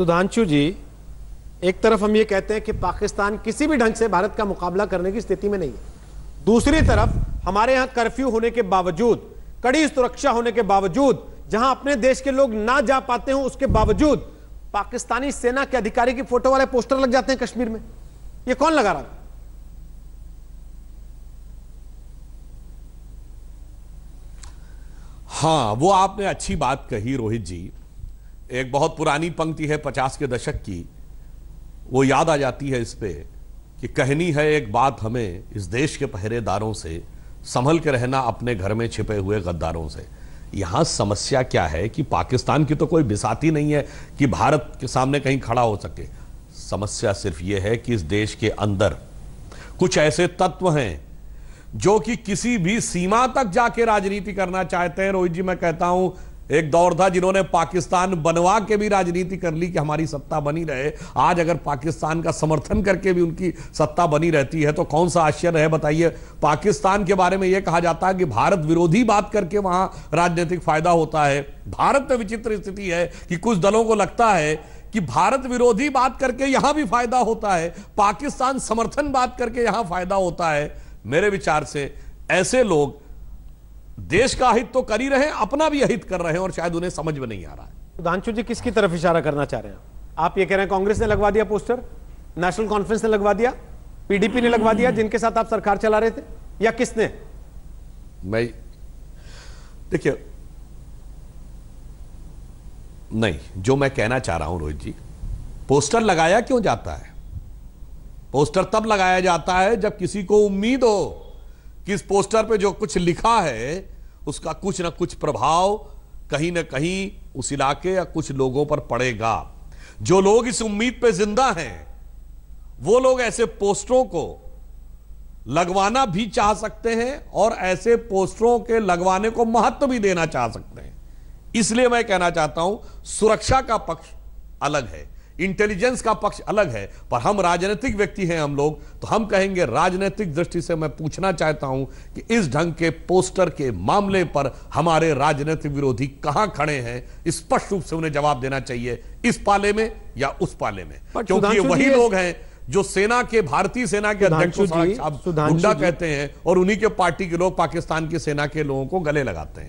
सुधांशु तो जी एक तरफ हम ये कहते हैं कि पाकिस्तान किसी भी ढंग से भारत का मुकाबला करने की स्थिति में नहीं है दूसरी तरफ हमारे यहां कर्फ्यू होने के बावजूद कड़ी सुरक्षा होने के बावजूद जहां अपने देश के लोग ना जा पाते हो उसके बावजूद पाकिस्तानी सेना के अधिकारी की फोटो वाले पोस्टर लग जाते हैं कश्मीर में ये कौन लगा रहा हाँ वो आपने अच्छी बात कही रोहित जी एक बहुत पुरानी पंक्ति है पचास के दशक की वो याद आ जाती है इस पर कि कहनी है एक बात हमें इस देश के पहरेदारों से संभल के रहना अपने घर में छिपे हुए गद्दारों से यहाँ समस्या क्या है कि पाकिस्तान की तो कोई बिसाती नहीं है कि भारत के सामने कहीं खड़ा हो सके समस्या सिर्फ ये है कि इस देश के अंदर कुछ ऐसे तत्व हैं जो कि किसी भी सीमा तक जाके राजनीति करना चाहते हैं रोहित जी मैं कहता हूं एक दौर था जिन्होंने पाकिस्तान बनवा के भी राजनीति कर ली कि हमारी सत्ता बनी रहे आज अगर पाकिस्तान का समर्थन करके भी उनकी सत्ता बनी रहती है तो कौन सा आश्चर्य है बताइए पाकिस्तान के बारे में यह कहा जाता है कि भारत विरोधी बात करके वहां राजनीतिक फायदा होता है भारत में विचित्र स्थिति है कि कुछ दलों को लगता है कि भारत विरोधी बात करके यहां भी फायदा होता है पाकिस्तान समर्थन बात करके यहां फायदा होता है मेरे विचार से ऐसे लोग देश का हित तो कर ही रहे अपना भी अहित कर रहे हैं और शायद उन्हें समझ में नहीं आ रहा है सुधांशु जी किसकी तरफ इशारा करना चाह रहे हैं आप ये कह रहे हैं कांग्रेस ने लगवा दिया पोस्टर नेशनल कॉन्फ्रेंस ने लगवा दिया पीडीपी ने लगवा दिया जिनके साथ आप सरकार चला रहे थे या किसने मैं देखिए नहीं जो मैं कहना चाह रहा हूं रोहित जी पोस्टर लगाया क्यों जाता है पोस्टर तब लगाया जाता है जब किसी को उम्मीद हो कि इस पोस्टर पे जो कुछ लिखा है उसका कुछ ना कुछ प्रभाव कहीं ना कहीं उस इलाके या कुछ लोगों पर पड़ेगा जो लोग इस उम्मीद पे जिंदा हैं वो लोग ऐसे पोस्टरों को लगवाना भी चाह सकते हैं और ऐसे पोस्टरों के लगवाने को महत्व भी देना चाह सकते हैं इसलिए मैं कहना चाहता हूं सुरक्षा का पक्ष अलग है इंटेलिजेंस का पक्ष अलग है पर हम राजनीतिक व्यक्ति हैं हम लोग तो हम कहेंगे राजनीतिक दृष्टि से मैं पूछना चाहता हूं कि इस ढंग के पोस्टर के मामले पर हमारे राजनीतिक विरोधी कहां खड़े हैं स्पष्ट रूप से उन्हें जवाब देना चाहिए इस पाले में या उस पाले में क्योंकि वही लोग हैं जो सेना के भारतीय सेना के अध्यक्ष कहते हैं और उन्हीं के पार्टी के लोग पाकिस्तान की सेना के लोगों को गले लगाते हैं